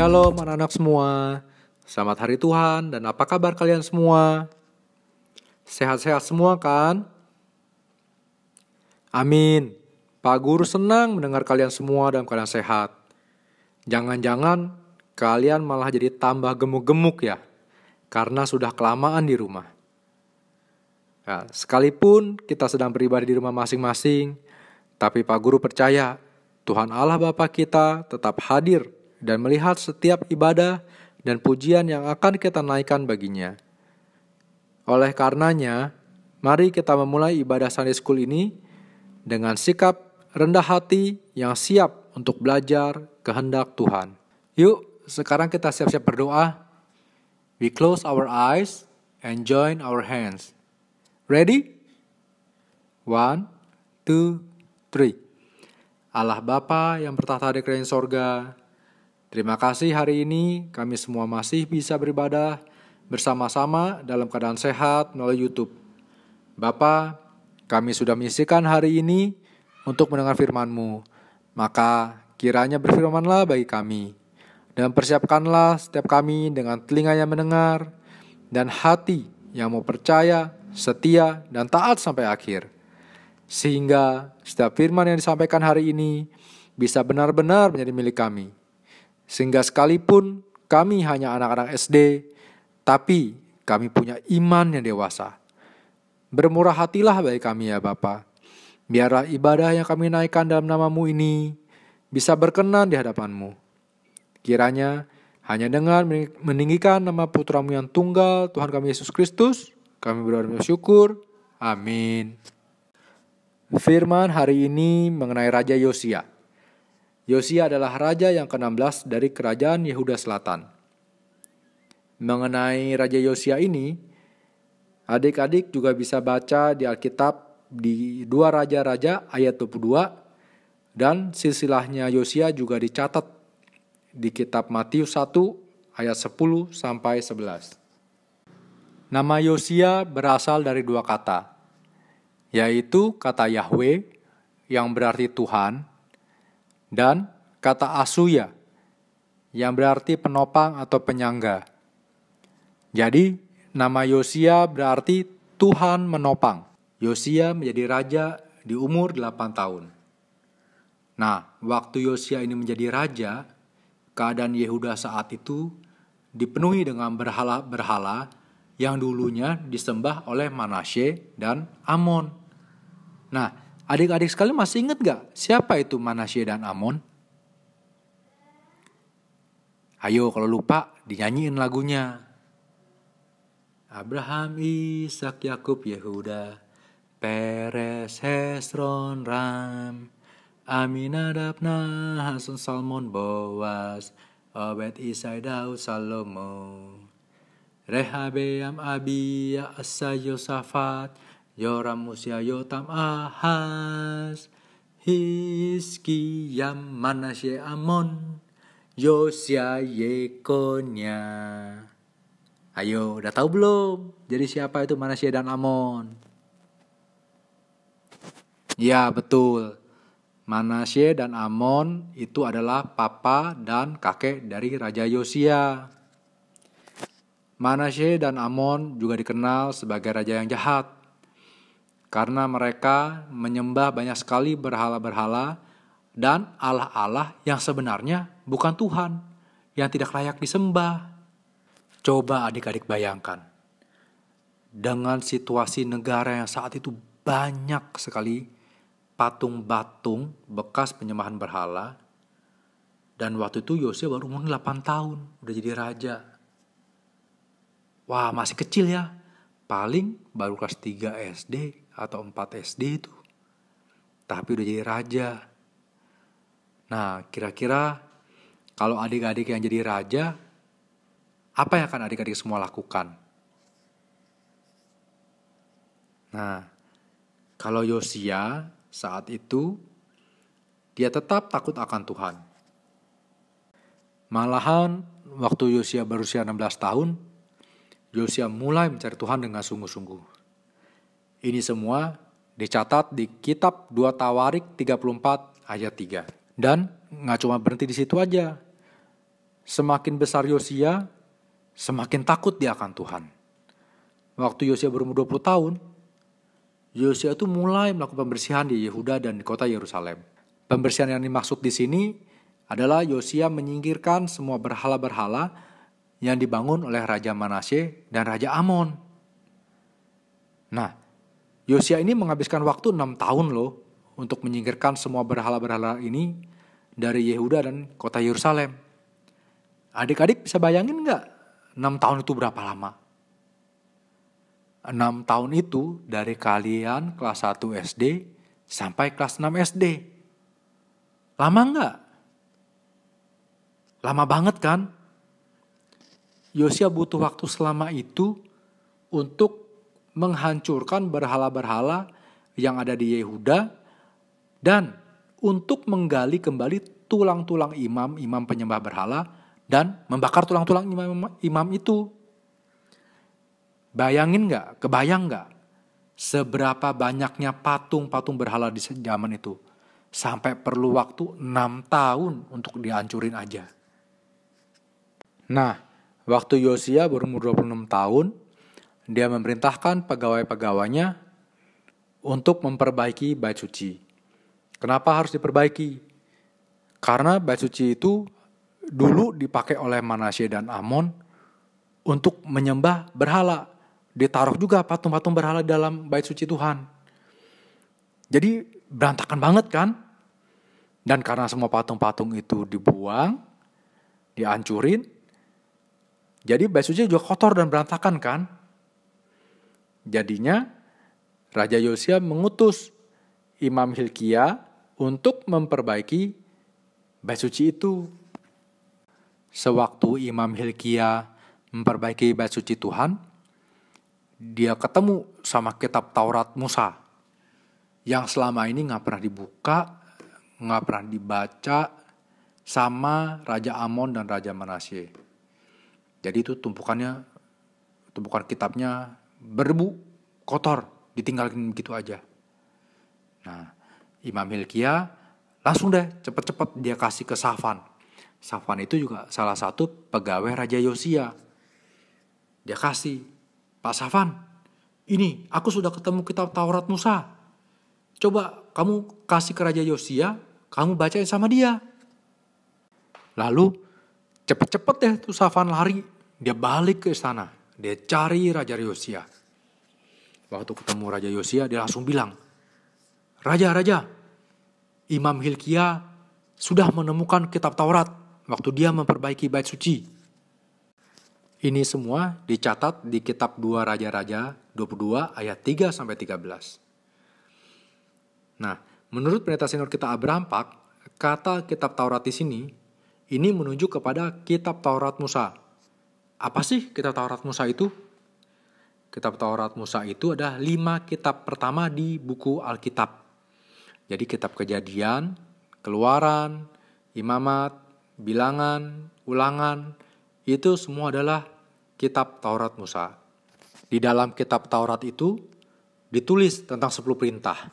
Shalom anak-anak semua Selamat hari Tuhan dan apa kabar kalian semua? Sehat-sehat semua kan? Amin Pak Guru senang mendengar kalian semua dalam keadaan sehat Jangan-jangan kalian malah jadi tambah gemuk-gemuk ya Karena sudah kelamaan di rumah ya, Sekalipun kita sedang beribadah di rumah masing-masing Tapi Pak Guru percaya Tuhan Allah Bapa kita tetap hadir dan melihat setiap ibadah dan pujian yang akan kita naikkan baginya. Oleh karenanya, mari kita memulai ibadah Sunday School ini dengan sikap rendah hati yang siap untuk belajar kehendak Tuhan. Yuk, sekarang kita siap-siap berdoa. We close our eyes and join our hands. Ready? One, two, three. Allah Bapa yang bertahta di kerajaan sorga, Terima kasih hari ini kami semua masih bisa beribadah bersama-sama dalam keadaan sehat melalui YouTube. Bapa, kami sudah misikan hari ini untuk mendengar firman-Mu. Maka kiranya berfirmanlah bagi kami. Dan persiapkanlah setiap kami dengan telinga yang mendengar dan hati yang mau percaya, setia, dan taat sampai akhir. Sehingga setiap firman yang disampaikan hari ini bisa benar-benar menjadi milik kami sehingga sekalipun kami hanya anak-anak SD, tapi kami punya iman yang dewasa. Bermurah hatilah bagi kami ya Bapa. Biarlah ibadah yang kami naikkan dalam namamu ini bisa berkenan di hadapanmu. Kiranya hanya dengan meninggikan nama putramu yang tunggal, Tuhan kami Yesus Kristus, kami berdoa dan bersyukur. Amin. Firman hari ini mengenai Raja Yosia. Yosia adalah raja yang ke-16 dari kerajaan Yehuda Selatan. Mengenai Raja Yosia ini, adik-adik juga bisa baca di Alkitab di dua Raja-Raja ayat 22 dan silsilahnya Yosia juga dicatat di kitab Matius 1 ayat 10 sampai 11. Nama Yosia berasal dari dua kata, yaitu kata Yahweh yang berarti Tuhan dan kata asuya yang berarti penopang atau penyangga. Jadi, nama Yosia berarti Tuhan menopang. Yosia menjadi raja di umur 8 tahun. Nah, waktu Yosia ini menjadi raja, keadaan Yehuda saat itu dipenuhi dengan berhala-berhala yang dulunya disembah oleh Manasye dan Amon. Nah, Adik-adik sekalian masih ingat gak siapa itu Manasye dan Amon? Ayo kalau lupa dinyanyiin lagunya. Abraham, Ishak, Yakub, Yehuda, Peres, Hesron, Ram, Aminadab, Nahason, Salmon, Boas, Obed, Isai, Daud, Salomo, Rehabeam, Abia, Asa, Yosafat, Yoram Musia Yotam Ahas Hiskiyam Manasye Amon Yosia Yekonya Ayo, udah tahu belum? Jadi siapa itu Manasye dan Amon? Ya, betul. Manasye dan Amon itu adalah papa dan kakek dari Raja Yosia. Manasye dan Amon juga dikenal sebagai raja yang jahat karena mereka menyembah banyak sekali berhala-berhala dan allah-allah yang sebenarnya bukan Tuhan, yang tidak layak disembah. Coba adik-adik bayangkan, dengan situasi negara yang saat itu banyak sekali patung-patung bekas penyembahan berhala, dan waktu itu Yosia baru umur 8 tahun, udah jadi raja. Wah, masih kecil ya. Paling baru kelas 3 SD, atau 4 SD itu. Tapi udah jadi raja. Nah, kira-kira kalau adik-adik yang jadi raja, apa yang akan adik-adik semua lakukan? Nah, kalau Yosia saat itu, dia tetap takut akan Tuhan. Malahan, waktu Yosia berusia 16 tahun, Yosia mulai mencari Tuhan dengan sungguh-sungguh. Ini semua dicatat di kitab 2 Tawarik 34 ayat 3. Dan nggak cuma berhenti di situ aja. Semakin besar Yosia, semakin takut dia akan Tuhan. Waktu Yosia berumur 20 tahun, Yosia itu mulai melakukan pembersihan di Yehuda dan di kota Yerusalem. Pembersihan yang dimaksud di sini adalah Yosia menyingkirkan semua berhala-berhala yang dibangun oleh Raja Manasye dan Raja Amon. Nah, Yosia ini menghabiskan waktu enam tahun loh untuk menyingkirkan semua berhala-berhala ini dari Yehuda dan kota Yerusalem. Adik-adik bisa bayangin nggak enam tahun itu berapa lama? Enam tahun itu dari kalian kelas 1 SD sampai kelas 6 SD. Lama nggak? Lama banget kan? Yosia butuh waktu selama itu untuk menghancurkan berhala-berhala yang ada di Yehuda dan untuk menggali kembali tulang-tulang imam, imam penyembah berhala dan membakar tulang-tulang imam, imam itu. Bayangin nggak? Kebayang nggak? Seberapa banyaknya patung-patung berhala di zaman itu? Sampai perlu waktu enam tahun untuk dihancurin aja. Nah, waktu Yosia berumur 26 tahun, dia memerintahkan pegawai-pegawainya untuk memperbaiki bait suci. Kenapa harus diperbaiki? Karena bait suci itu dulu dipakai oleh Manasye dan Amon untuk menyembah berhala. Ditaruh juga patung-patung berhala dalam bait suci Tuhan. Jadi berantakan banget kan? Dan karena semua patung-patung itu dibuang, dihancurin, jadi bait suci juga kotor dan berantakan kan? Jadinya, Raja Yosia mengutus Imam Hilkia untuk memperbaiki bait suci itu. Sewaktu Imam Hilkia memperbaiki bait suci Tuhan, dia ketemu sama kitab Taurat Musa yang selama ini nggak pernah dibuka, nggak pernah dibaca sama Raja Amon dan Raja Manasye. Jadi itu tumpukannya, tumpukan kitabnya berdebu kotor ditinggalin begitu aja nah Imam Hilkia langsung deh cepet-cepet dia kasih ke Safan Safan itu juga salah satu pegawai Raja Yosia dia kasih Pak Safan ini aku sudah ketemu kitab Taurat Musa coba kamu kasih ke Raja Yosia kamu bacain sama dia lalu cepet-cepet deh tuh Safan lari dia balik ke istana dia cari Raja Yosia. Waktu ketemu Raja Yosia, dia langsung bilang, Raja, Raja, Imam Hilkia sudah menemukan kitab Taurat waktu dia memperbaiki bait suci. Ini semua dicatat di kitab 2 Raja-Raja 22 ayat 3 sampai 13. Nah, menurut pendeta senior kita Abraham Pak, kata kitab Taurat di sini ini menunjuk kepada kitab Taurat Musa apa sih kitab Taurat Musa itu? Kitab Taurat Musa itu ada lima kitab pertama di buku Alkitab. Jadi kitab kejadian, keluaran, imamat, bilangan, ulangan, itu semua adalah kitab Taurat Musa. Di dalam kitab Taurat itu ditulis tentang sepuluh perintah.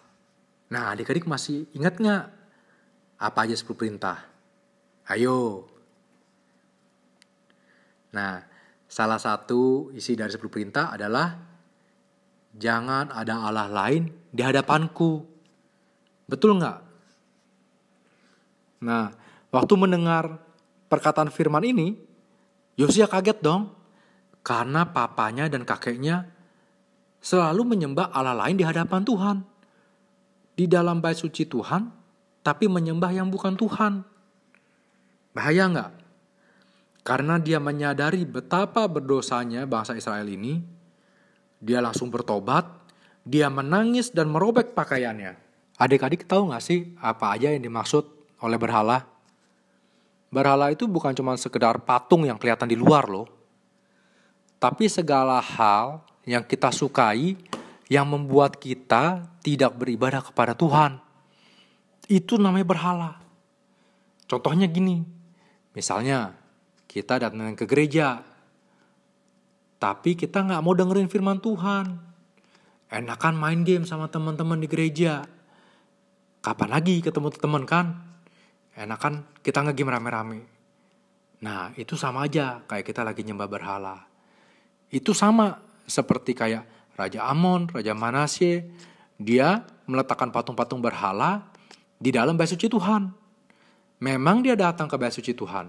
Nah, adik-adik masih ingat nggak apa aja sepuluh perintah? Ayo. Nah, Salah satu isi dari sepuluh perintah adalah jangan ada Allah lain di hadapanku. Betul nggak? Nah, waktu mendengar perkataan firman ini, Yosia kaget dong. Karena papanya dan kakeknya selalu menyembah Allah lain di hadapan Tuhan. Di dalam bait suci Tuhan, tapi menyembah yang bukan Tuhan. Bahaya nggak? Karena dia menyadari betapa berdosanya bangsa Israel ini, dia langsung bertobat, dia menangis dan merobek pakaiannya. Adik-adik tahu gak sih apa aja yang dimaksud oleh berhala? Berhala itu bukan cuma sekedar patung yang kelihatan di luar loh. Tapi segala hal yang kita sukai yang membuat kita tidak beribadah kepada Tuhan. Itu namanya berhala. Contohnya gini, misalnya kita datang ke gereja, tapi kita nggak mau dengerin firman Tuhan. Enakan main game sama teman-teman di gereja. Kapan lagi ketemu teman kan? Enakan kita ngegame rame-rame. Nah, itu sama aja kayak kita lagi nyembah berhala. Itu sama seperti kayak Raja Amon, Raja Manasye, dia meletakkan patung-patung berhala di dalam bait suci Tuhan. Memang dia datang ke bait suci Tuhan,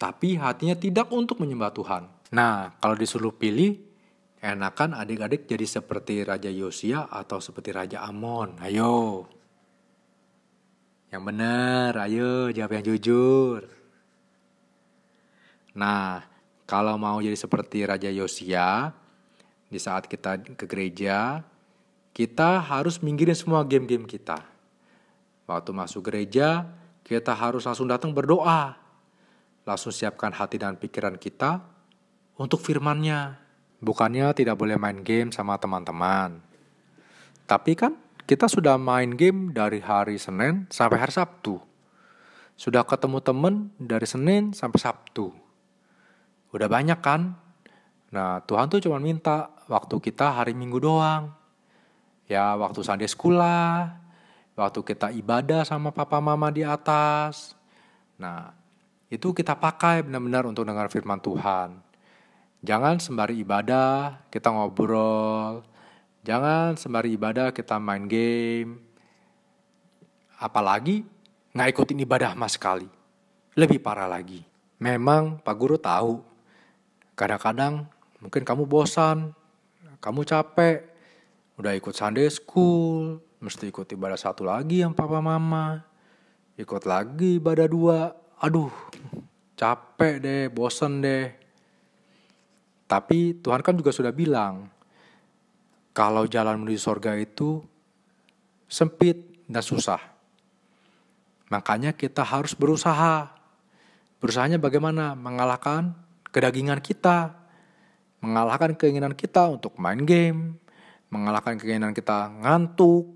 tapi hatinya tidak untuk menyembah Tuhan. Nah, kalau disuruh pilih, enakan adik-adik jadi seperti Raja Yosia atau seperti Raja Amon. Ayo. Yang benar, ayo jawab yang jujur. Nah, kalau mau jadi seperti Raja Yosia, di saat kita ke gereja, kita harus minggirin semua game-game kita. Waktu masuk gereja, kita harus langsung datang berdoa langsung siapkan hati dan pikiran kita untuk firmannya. Bukannya tidak boleh main game sama teman-teman. Tapi kan kita sudah main game dari hari Senin sampai hari Sabtu. Sudah ketemu temen dari Senin sampai Sabtu. Udah banyak kan? Nah Tuhan tuh cuma minta waktu kita hari Minggu doang. Ya waktu Sunday sekolah, Waktu kita ibadah sama papa mama di atas. Nah itu kita pakai benar-benar untuk dengar firman Tuhan. Jangan sembari ibadah kita ngobrol, jangan sembari ibadah kita main game, apalagi nggak ikutin ibadah mas sekali. Lebih parah lagi. Memang Pak Guru tahu, kadang-kadang mungkin kamu bosan, kamu capek, udah ikut Sunday School, mesti ikut ibadah satu lagi yang papa mama, ikut lagi ibadah dua, aduh capek deh, bosen deh. Tapi Tuhan kan juga sudah bilang, kalau jalan menuju sorga itu sempit dan susah. Makanya kita harus berusaha. Berusahanya bagaimana? Mengalahkan kedagingan kita. Mengalahkan keinginan kita untuk main game. Mengalahkan keinginan kita ngantuk.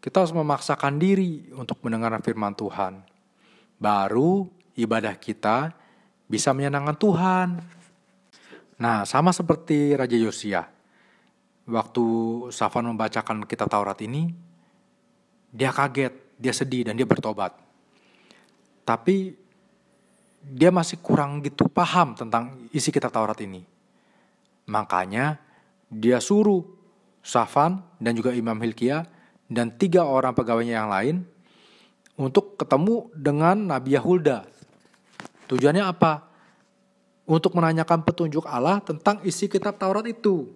Kita harus memaksakan diri untuk mendengar firman Tuhan baru ibadah kita bisa menyenangkan Tuhan. Nah, sama seperti Raja Yosia, waktu Safan membacakan kitab Taurat ini, dia kaget, dia sedih, dan dia bertobat. Tapi dia masih kurang gitu paham tentang isi kitab Taurat ini. Makanya dia suruh Safan dan juga Imam Hilkiyah dan tiga orang pegawainya yang lain untuk ketemu dengan Nabi Yahulda. Tujuannya apa? Untuk menanyakan petunjuk Allah tentang isi kitab Taurat itu.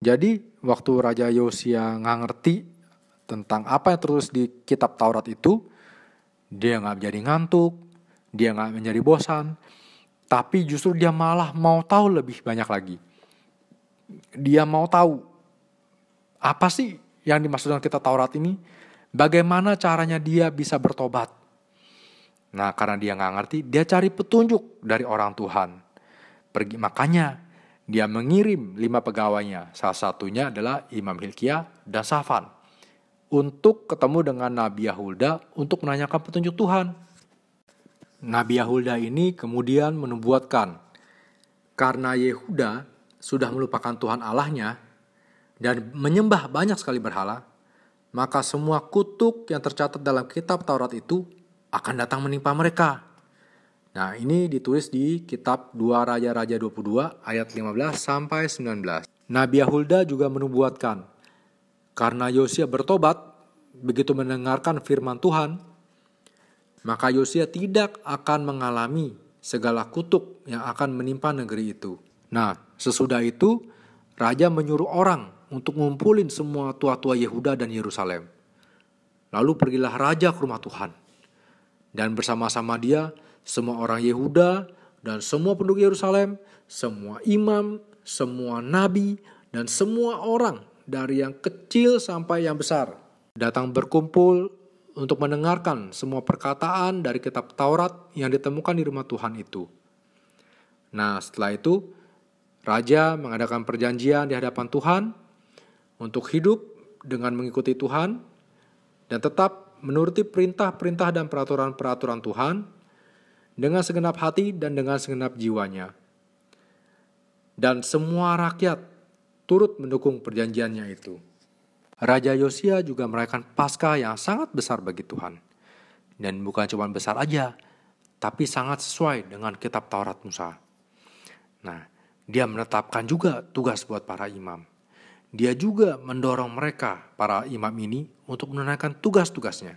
Jadi waktu Raja Yosia nggak ngerti tentang apa yang terus di kitab Taurat itu, dia nggak menjadi ngantuk, dia nggak menjadi bosan, tapi justru dia malah mau tahu lebih banyak lagi. Dia mau tahu apa sih yang dimaksud dengan kitab Taurat ini? Bagaimana caranya dia bisa bertobat? Nah, karena dia nggak ngerti, dia cari petunjuk dari orang Tuhan. Pergi makanya dia mengirim lima pegawainya, salah satunya adalah Imam Hilkiah dan Safan, untuk ketemu dengan Nabi Yahulda untuk menanyakan petunjuk Tuhan. Nabi Yahulda ini kemudian menubuatkan, karena Yehuda sudah melupakan Tuhan Allahnya dan menyembah banyak sekali berhala, maka semua kutuk yang tercatat dalam kitab Taurat itu akan datang menimpa mereka. Nah, ini ditulis di kitab 2 Raja-Raja 22 ayat 15 sampai 19. Nabi Yahulda juga menubuatkan, karena Yosia bertobat, begitu mendengarkan firman Tuhan, maka Yosia tidak akan mengalami segala kutuk yang akan menimpa negeri itu. Nah, sesudah itu, Raja menyuruh orang untuk ngumpulin semua tua-tua Yehuda dan Yerusalem. Lalu pergilah raja ke rumah Tuhan. Dan bersama-sama dia, semua orang Yehuda dan semua penduduk Yerusalem, semua imam, semua nabi, dan semua orang dari yang kecil sampai yang besar datang berkumpul untuk mendengarkan semua perkataan dari kitab Taurat yang ditemukan di rumah Tuhan itu. Nah, setelah itu, raja mengadakan perjanjian di hadapan Tuhan untuk hidup dengan mengikuti Tuhan dan tetap menuruti perintah-perintah dan peraturan-peraturan Tuhan dengan segenap hati dan dengan segenap jiwanya. Dan semua rakyat turut mendukung perjanjiannya itu. Raja Yosia juga merayakan Paskah yang sangat besar bagi Tuhan. Dan bukan cuma besar aja, tapi sangat sesuai dengan kitab Taurat Musa. Nah, dia menetapkan juga tugas buat para imam. Dia juga mendorong mereka, para imam ini, untuk menunaikan tugas-tugasnya.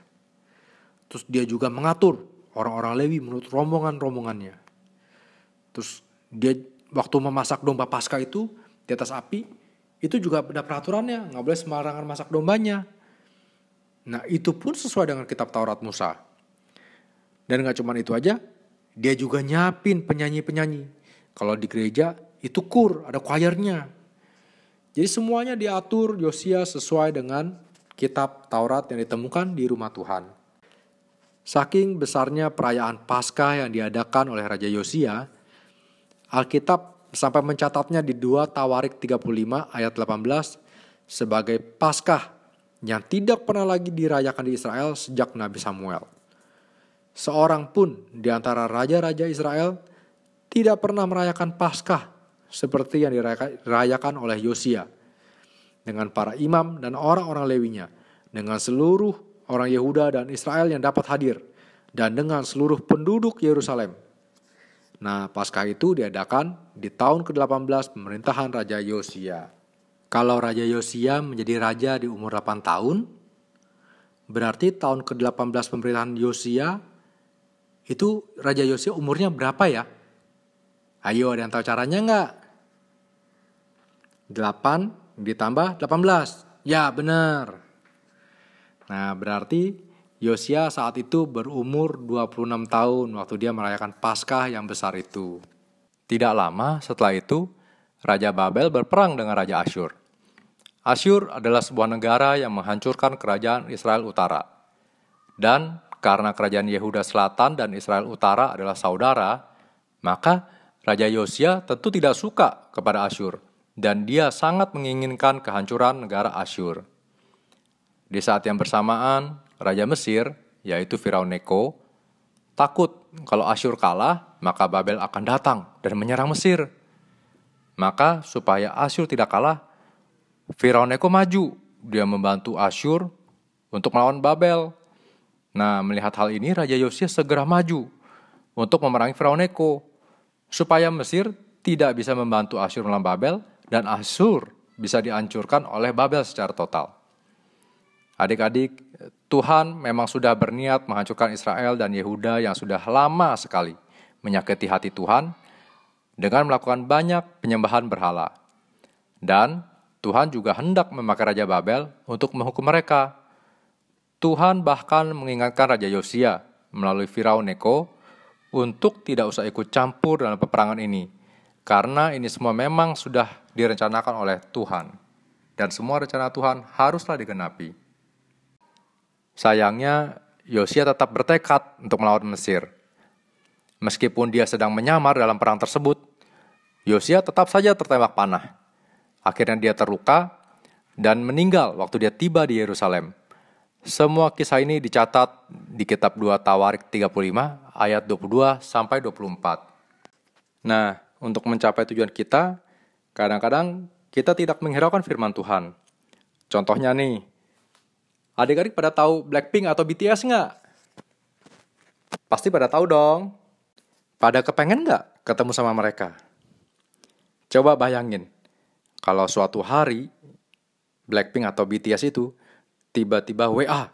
Terus dia juga mengatur orang-orang Lewi menurut rombongan-rombongannya. Terus dia waktu memasak domba pasca itu di atas api, itu juga ada peraturannya, nggak boleh sembarangan masak dombanya. Nah itu pun sesuai dengan kitab Taurat Musa. Dan nggak cuma itu aja, dia juga nyapin penyanyi-penyanyi. Kalau di gereja itu kur, ada choirnya. Jadi semuanya diatur Yosia sesuai dengan kitab Taurat yang ditemukan di rumah Tuhan. Saking besarnya perayaan Paskah yang diadakan oleh Raja Yosia, Alkitab sampai mencatatnya di 2 Tawarik 35 ayat 18 sebagai Paskah yang tidak pernah lagi dirayakan di Israel sejak Nabi Samuel. Seorang pun di antara raja-raja Israel tidak pernah merayakan Paskah seperti yang dirayakan oleh Yosia dengan para imam dan orang-orang Lewinya, dengan seluruh orang Yehuda dan Israel yang dapat hadir, dan dengan seluruh penduduk Yerusalem. Nah, pasca itu diadakan di tahun ke-18 pemerintahan Raja Yosia. Kalau Raja Yosia menjadi raja di umur 8 tahun, berarti tahun ke-18 pemerintahan Yosia itu Raja Yosia umurnya berapa ya? Ayo, ada yang tahu caranya nggak? 8 ditambah 18. Ya, benar. Nah, berarti Yosia saat itu berumur 26 tahun waktu dia merayakan Paskah yang besar itu. Tidak lama setelah itu, Raja Babel berperang dengan Raja Asyur. Asyur adalah sebuah negara yang menghancurkan kerajaan Israel Utara. Dan karena kerajaan Yehuda Selatan dan Israel Utara adalah saudara, maka Raja Yosia tentu tidak suka kepada Asyur dan dia sangat menginginkan kehancuran negara Asyur. Di saat yang bersamaan, Raja Mesir, yaitu Firaun Neko, takut kalau Asyur kalah, maka Babel akan datang dan menyerang Mesir. Maka supaya Asyur tidak kalah, Firaun Neko maju. Dia membantu Asyur untuk melawan Babel. Nah, melihat hal ini Raja Yosia segera maju untuk memerangi Firaun Neko supaya Mesir tidak bisa membantu Asyur melawan Babel, dan Asur bisa dihancurkan oleh Babel secara total. Adik-adik, Tuhan memang sudah berniat menghancurkan Israel dan Yehuda yang sudah lama sekali menyakiti hati Tuhan dengan melakukan banyak penyembahan berhala. Dan Tuhan juga hendak memakai Raja Babel untuk menghukum mereka. Tuhan bahkan mengingatkan Raja Yosia melalui Firaun Neko untuk tidak usah ikut campur dalam peperangan ini. Karena ini semua memang sudah direncanakan oleh Tuhan, dan semua rencana Tuhan haruslah digenapi. Sayangnya, Yosia tetap bertekad untuk melawan Mesir. Meskipun dia sedang menyamar dalam perang tersebut, Yosia tetap saja tertembak panah. Akhirnya dia terluka dan meninggal waktu dia tiba di Yerusalem. Semua kisah ini dicatat di kitab 2 Tawarik 35 ayat 22 sampai 24. Nah, untuk mencapai tujuan kita, Kadang-kadang kita tidak menghiraukan firman Tuhan. Contohnya nih, adik-adik pada tahu Blackpink atau BTS nggak? Pasti pada tahu dong. Pada kepengen nggak ketemu sama mereka? Coba bayangin, kalau suatu hari Blackpink atau BTS itu tiba-tiba WA.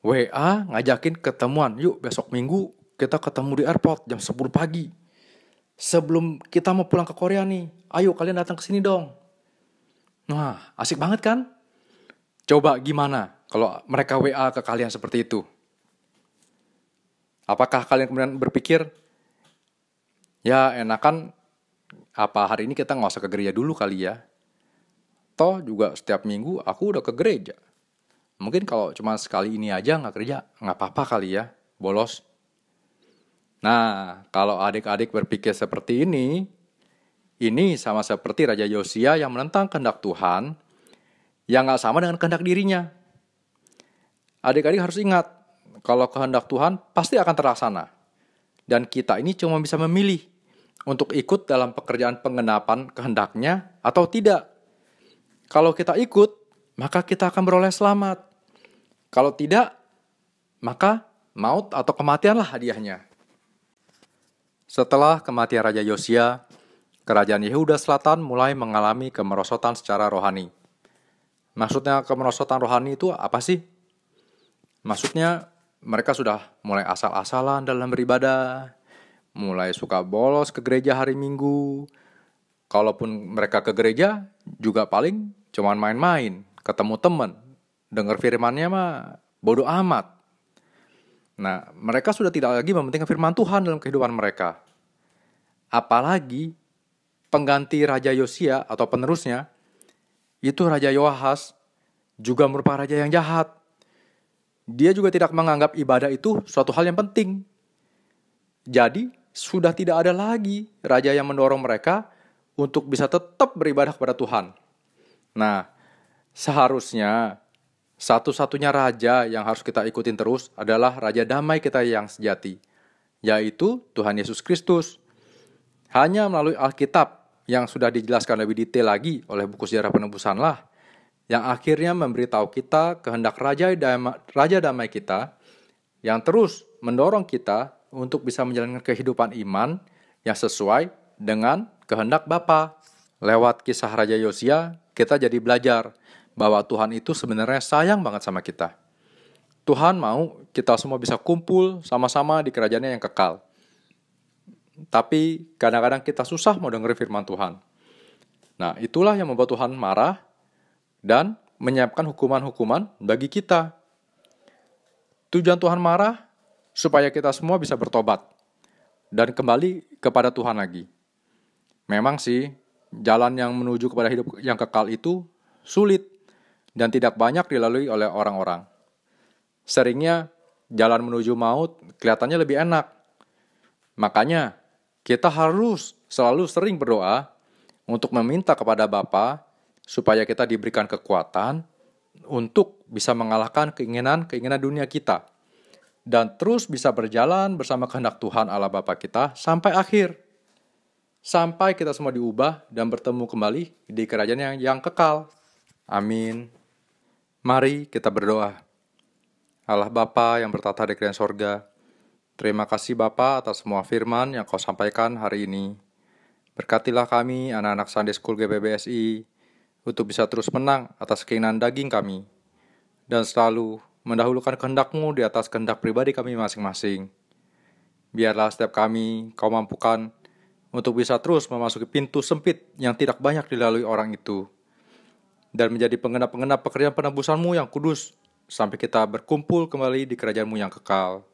WA ngajakin ketemuan, yuk besok minggu kita ketemu di airport jam 10 pagi sebelum kita mau pulang ke Korea nih, ayo kalian datang ke sini dong. Nah, asik banget kan? Coba gimana kalau mereka WA ke kalian seperti itu? Apakah kalian kemudian berpikir, ya enakan apa hari ini kita nggak usah ke gereja dulu kali ya? Toh juga setiap minggu aku udah ke gereja. Mungkin kalau cuma sekali ini aja nggak kerja, nggak apa-apa kali ya, bolos. Nah, kalau adik-adik berpikir seperti ini, ini sama seperti Raja Yosia yang menentang kehendak Tuhan yang nggak sama dengan kehendak dirinya. Adik-adik harus ingat, kalau kehendak Tuhan pasti akan terlaksana. Dan kita ini cuma bisa memilih untuk ikut dalam pekerjaan pengenapan kehendaknya atau tidak. Kalau kita ikut, maka kita akan beroleh selamat. Kalau tidak, maka maut atau kematianlah hadiahnya. Setelah kematian Raja Yosia, kerajaan Yehuda Selatan mulai mengalami kemerosotan secara rohani. Maksudnya kemerosotan rohani itu apa sih? Maksudnya mereka sudah mulai asal-asalan dalam beribadah, mulai suka bolos ke gereja hari Minggu. Kalaupun mereka ke gereja, juga paling cuman main-main, ketemu temen, denger firmannya mah bodoh amat. Nah, mereka sudah tidak lagi mementingkan firman Tuhan dalam kehidupan mereka. Apalagi pengganti Raja Yosia atau penerusnya, itu Raja Yohas juga merupakan raja yang jahat. Dia juga tidak menganggap ibadah itu suatu hal yang penting. Jadi, sudah tidak ada lagi raja yang mendorong mereka untuk bisa tetap beribadah kepada Tuhan. Nah, seharusnya satu-satunya raja yang harus kita ikutin terus adalah raja damai kita yang sejati, yaitu Tuhan Yesus Kristus. Hanya melalui Alkitab yang sudah dijelaskan lebih detail lagi oleh buku sejarah penebusanlah, yang akhirnya memberitahu kita kehendak raja damai, raja damai kita yang terus mendorong kita untuk bisa menjalankan kehidupan iman yang sesuai dengan kehendak Bapa. Lewat kisah Raja Yosia, kita jadi belajar bahwa Tuhan itu sebenarnya sayang banget sama kita. Tuhan mau kita semua bisa kumpul sama-sama di kerajaannya yang kekal. Tapi kadang-kadang kita susah mau dengar firman Tuhan. Nah, itulah yang membuat Tuhan marah dan menyiapkan hukuman-hukuman bagi kita. Tujuan Tuhan marah supaya kita semua bisa bertobat dan kembali kepada Tuhan lagi. Memang sih, jalan yang menuju kepada hidup yang kekal itu sulit dan tidak banyak dilalui oleh orang-orang. Seringnya, jalan menuju maut kelihatannya lebih enak. Makanya, kita harus selalu sering berdoa untuk meminta kepada Bapa supaya kita diberikan kekuatan untuk bisa mengalahkan keinginan-keinginan dunia kita dan terus bisa berjalan bersama kehendak Tuhan Allah Bapa kita sampai akhir. Sampai kita semua diubah dan bertemu kembali di kerajaan yang, yang kekal. Amin. Mari kita berdoa. Allah Bapa yang bertata di kerajaan sorga, terima kasih Bapa atas semua firman yang kau sampaikan hari ini. Berkatilah kami, anak-anak Sunday School GBBSI, untuk bisa terus menang atas keinginan daging kami, dan selalu mendahulukan kehendakmu di atas kehendak pribadi kami masing-masing. Biarlah setiap kami kau mampukan untuk bisa terus memasuki pintu sempit yang tidak banyak dilalui orang itu dan menjadi pengenap-pengenap pekerjaan penebusanmu yang kudus, sampai kita berkumpul kembali di kerajaanmu yang kekal.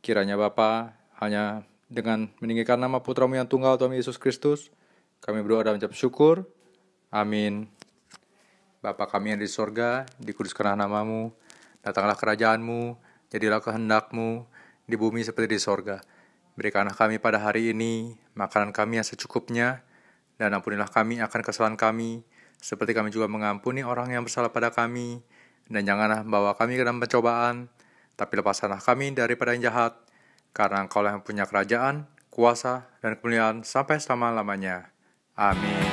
Kiranya Bapa hanya dengan meninggikan nama putramu yang tunggal Tuhan Yesus Kristus, kami berdoa dan mencap syukur. Amin. Bapa kami yang di sorga, dikuduskanlah namamu, datanglah kerajaanmu, jadilah kehendakmu, di bumi seperti di sorga. Berikanlah kami pada hari ini makanan kami yang secukupnya, dan ampunilah kami akan kesalahan kami, seperti kami juga mengampuni orang yang bersalah pada kami, dan janganlah membawa kami ke dalam pencobaan, tapi lepaskanlah kami daripada yang jahat, karena Engkau yang punya kerajaan, kuasa, dan kemuliaan sampai selama-lamanya. Amin.